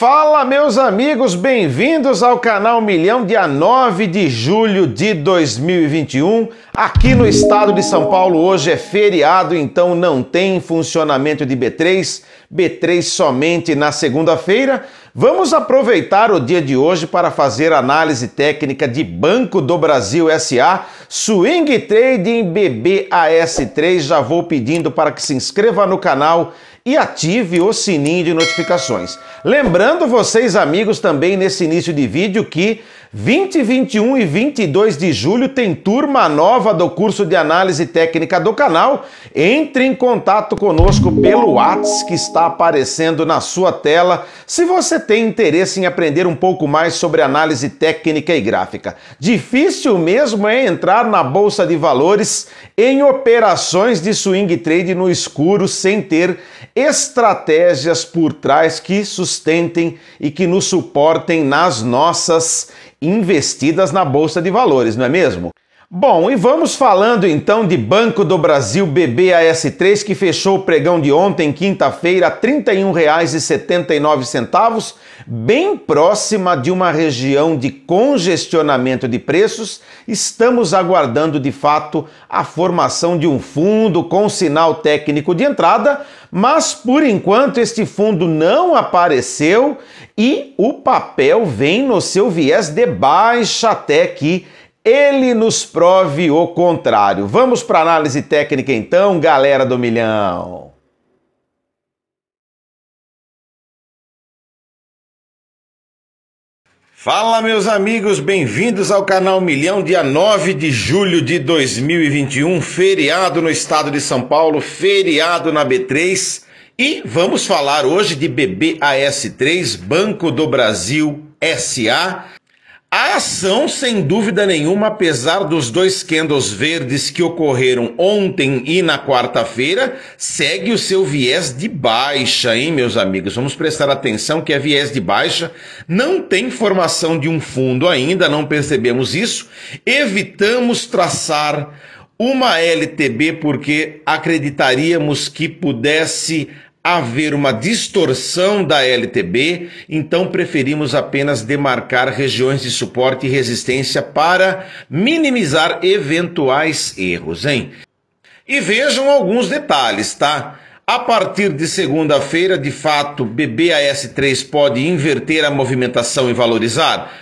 Fala, meus amigos, bem-vindos ao canal Milhão, dia 9 de julho de 2021. Aqui no estado de São Paulo, hoje é feriado, então não tem funcionamento de B3, B3 somente na segunda-feira. Vamos aproveitar o dia de hoje para fazer análise técnica de Banco do Brasil SA, Swing Trading BBAS3. Já vou pedindo para que se inscreva no canal e ative o sininho de notificações. Lembrando vocês, amigos, também nesse início de vídeo que 20, 21 e 22 de julho tem turma nova do curso de análise técnica do canal. Entre em contato conosco pelo WhatsApp que está aparecendo na sua tela se você tem interesse em aprender um pouco mais sobre análise técnica e gráfica. Difícil mesmo é entrar na bolsa de valores em operações de swing trade no escuro sem ter estratégias por trás que sustentem e que nos suportem nas nossas investidas na Bolsa de Valores, não é mesmo? Bom, e vamos falando então de Banco do Brasil BBAS3, que fechou o pregão de ontem, quinta-feira, R$ 31,79, bem próxima de uma região de congestionamento de preços. Estamos aguardando de fato a formação de um fundo com sinal técnico de entrada, mas por enquanto este fundo não apareceu e o papel vem no seu viés de baixa até que ele nos prove o contrário. Vamos para análise técnica então, galera do milhão. Fala, meus amigos, bem-vindos ao canal Milhão, dia 9 de julho de 2021, feriado no estado de São Paulo, feriado na B3, e vamos falar hoje de BBAS3, Banco do Brasil SA, a ação, sem dúvida nenhuma, apesar dos dois candles verdes que ocorreram ontem e na quarta-feira, segue o seu viés de baixa, hein, meus amigos? Vamos prestar atenção que é viés de baixa, não tem formação de um fundo ainda, não percebemos isso. Evitamos traçar uma LTB porque acreditaríamos que pudesse haver uma distorção da LTB, então preferimos apenas demarcar regiões de suporte e resistência para minimizar eventuais erros, hein? E vejam alguns detalhes, tá? A partir de segunda-feira, de fato, BBAS3 pode inverter a movimentação e valorizar?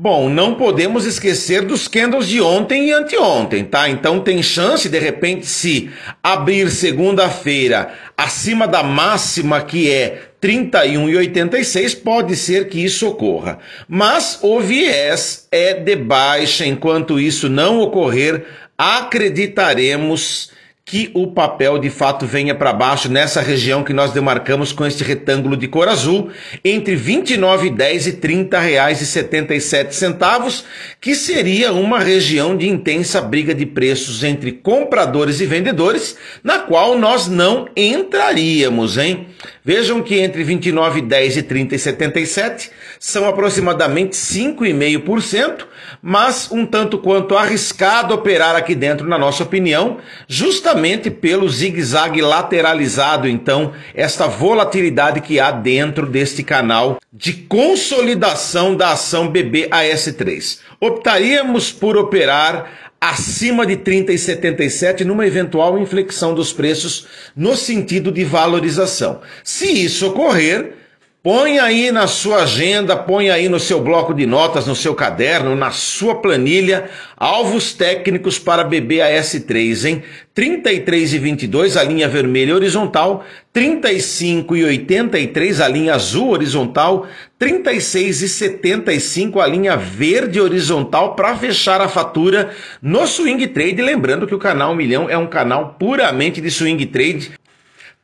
Bom, não podemos esquecer dos candles de ontem e anteontem, tá? Então tem chance, de repente, se abrir segunda-feira acima da máxima que é 31,86, pode ser que isso ocorra. Mas o viés é de baixa, enquanto isso não ocorrer, acreditaremos que o papel de fato venha para baixo nessa região que nós demarcamos com este retângulo de cor azul, entre R$ 29,10 e R$ 30,77, que seria uma região de intensa briga de preços entre compradores e vendedores, na qual nós não entraríamos, hein? Vejam que entre 29,10 e 30,77 são aproximadamente 5,5%, mas um tanto quanto arriscado operar aqui dentro, na nossa opinião, justamente justamente pelo zigue-zague lateralizado, então, esta volatilidade que há dentro deste canal de consolidação da ação BBAS3. Optaríamos por operar acima de 30,77 numa eventual inflexão dos preços no sentido de valorização. Se isso ocorrer, Põe aí na sua agenda, põe aí no seu bloco de notas, no seu caderno, na sua planilha, alvos técnicos para BBAS3, hein? 33 e 22, a linha vermelha horizontal, 35 e 83, a linha azul horizontal, 36 e 75, a linha verde horizontal para fechar a fatura no swing trade, lembrando que o canal milhão é um canal puramente de swing trade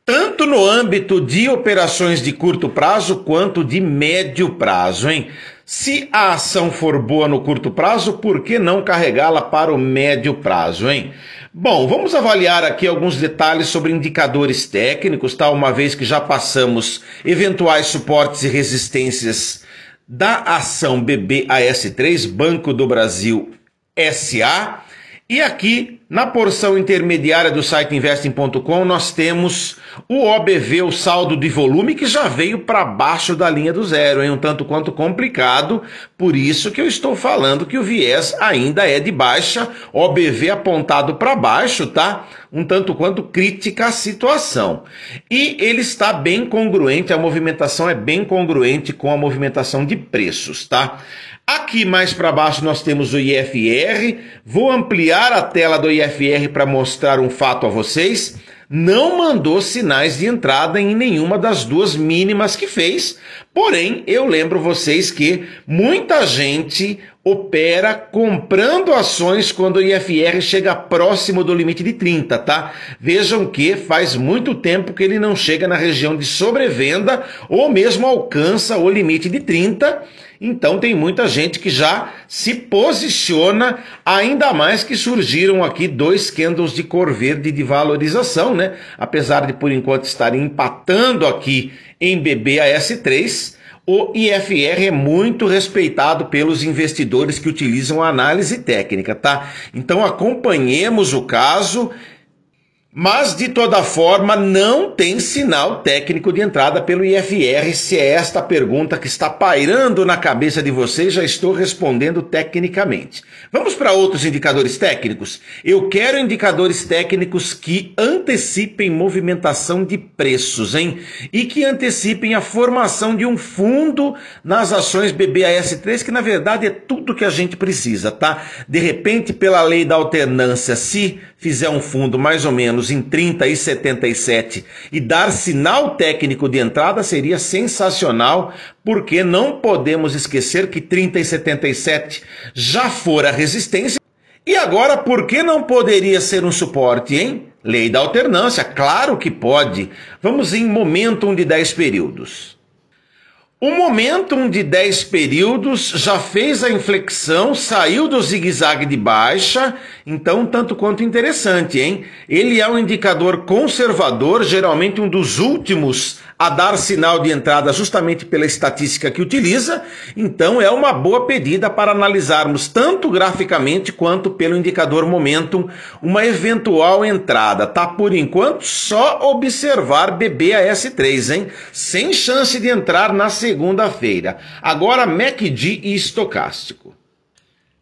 tanto no âmbito de operações de curto prazo quanto de médio prazo, hein? Se a ação for boa no curto prazo, por que não carregá-la para o médio prazo, hein? Bom, vamos avaliar aqui alguns detalhes sobre indicadores técnicos, tá? Uma vez que já passamos eventuais suportes e resistências da ação BBAS3, Banco do Brasil SA. E aqui, na porção intermediária do site investing.com, nós temos o OBV, o saldo de volume, que já veio para baixo da linha do zero, hein? um tanto quanto complicado, por isso que eu estou falando que o viés ainda é de baixa, OBV apontado para baixo, tá? Um tanto quanto crítica a situação. E ele está bem congruente, a movimentação é bem congruente com a movimentação de preços, tá? Aqui mais para baixo nós temos o IFR. Vou ampliar a tela do IFR para mostrar um fato a vocês não mandou sinais de entrada em nenhuma das duas mínimas que fez. Porém, eu lembro vocês que muita gente opera comprando ações quando o IFR chega próximo do limite de 30, tá? Vejam que faz muito tempo que ele não chega na região de sobrevenda ou mesmo alcança o limite de 30. Então tem muita gente que já se posiciona, ainda mais que surgiram aqui dois candles de cor verde de valorização, né? Apesar de por enquanto estarem empatando aqui em BBAS3, o IFR é muito respeitado pelos investidores que utilizam a análise técnica, tá? Então acompanhemos o caso mas, de toda forma, não tem sinal técnico de entrada pelo IFR. Se é esta pergunta que está pairando na cabeça de vocês, já estou respondendo tecnicamente. Vamos para outros indicadores técnicos? Eu quero indicadores técnicos que antecipem movimentação de preços, hein? E que antecipem a formação de um fundo nas ações BBAS3, que na verdade é tudo que a gente precisa, tá? De repente, pela lei da alternância, se fizer um fundo mais ou menos em 30 e 77 e dar sinal técnico de entrada seria sensacional, porque não podemos esquecer que 30 e 77 já fora resistência. E agora, por que não poderia ser um suporte, hein? Lei da alternância, claro que pode. Vamos em momentum de 10 períodos. Um momentum de 10 períodos já fez a inflexão, saiu do zigue-zague de baixa, então tanto quanto interessante, hein? Ele é um indicador conservador, geralmente um dos últimos a dar sinal de entrada justamente pela estatística que utiliza, então é uma boa pedida para analisarmos tanto graficamente quanto pelo indicador momentum uma eventual entrada. Tá por enquanto só observar BBAS3, hein? Sem chance de entrar na segunda-feira. Agora MACD e estocástico.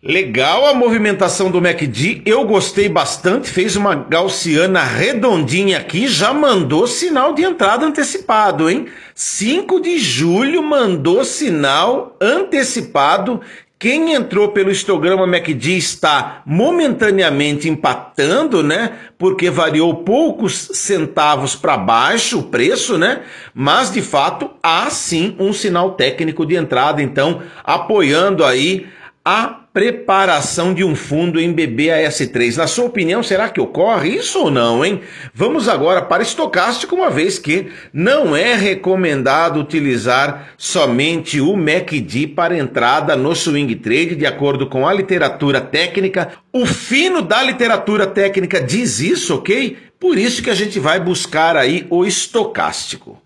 Legal a movimentação do MACD, eu gostei bastante, fez uma gaussiana redondinha aqui, já mandou sinal de entrada antecipado, hein? 5 de julho mandou sinal antecipado, quem entrou pelo histograma MACD está momentaneamente empatando, né? Porque variou poucos centavos para baixo o preço, né? Mas de fato há sim um sinal técnico de entrada, então apoiando aí a preparação de um fundo em BBAS3. Na sua opinião, será que ocorre isso ou não, hein? Vamos agora para estocástico, uma vez que não é recomendado utilizar somente o MACD para entrada no swing trade, de acordo com a literatura técnica. O fino da literatura técnica diz isso, ok? Por isso que a gente vai buscar aí o estocástico.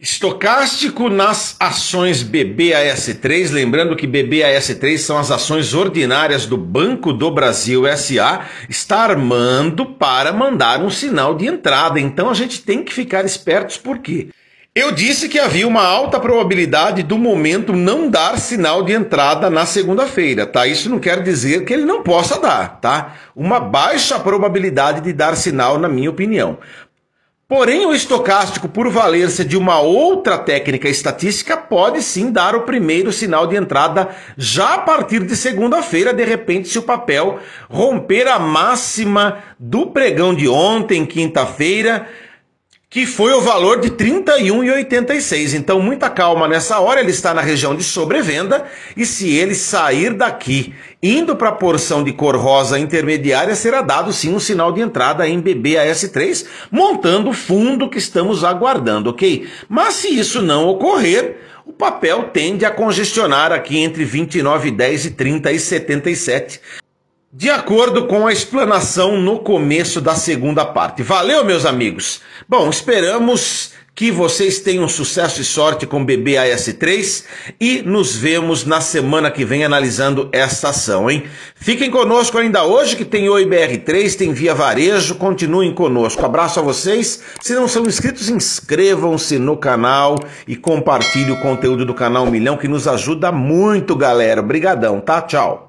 Estocástico nas ações BBAS3, lembrando que BBAS3 são as ações ordinárias do Banco do Brasil SA, está armando para mandar um sinal de entrada. Então a gente tem que ficar espertos por quê? Eu disse que havia uma alta probabilidade do momento não dar sinal de entrada na segunda-feira, tá? Isso não quer dizer que ele não possa dar, tá? Uma baixa probabilidade de dar sinal, na minha opinião. Porém, o estocástico, por valer-se de uma outra técnica estatística, pode sim dar o primeiro sinal de entrada já a partir de segunda-feira, de repente, se o papel romper a máxima do pregão de ontem, quinta-feira, que foi o valor de 31,86. Então, muita calma nessa hora, ele está na região de sobrevenda e se ele sair daqui indo para a porção de cor rosa intermediária, será dado sim um sinal de entrada em BBAS3, montando o fundo que estamos aguardando, ok? Mas se isso não ocorrer, o papel tende a congestionar aqui entre 29,10 e 30,77. De acordo com a explanação no começo da segunda parte. Valeu, meus amigos. Bom, esperamos que vocês tenham sucesso e sorte com BBAS3 e nos vemos na semana que vem analisando essa ação, hein? Fiquem conosco ainda hoje que tem OIBR3, tem Via Varejo, continuem conosco. Abraço a vocês. Se não são inscritos, inscrevam-se no canal e compartilhem o conteúdo do canal Milhão que nos ajuda muito, galera. Obrigadão, tá? Tchau.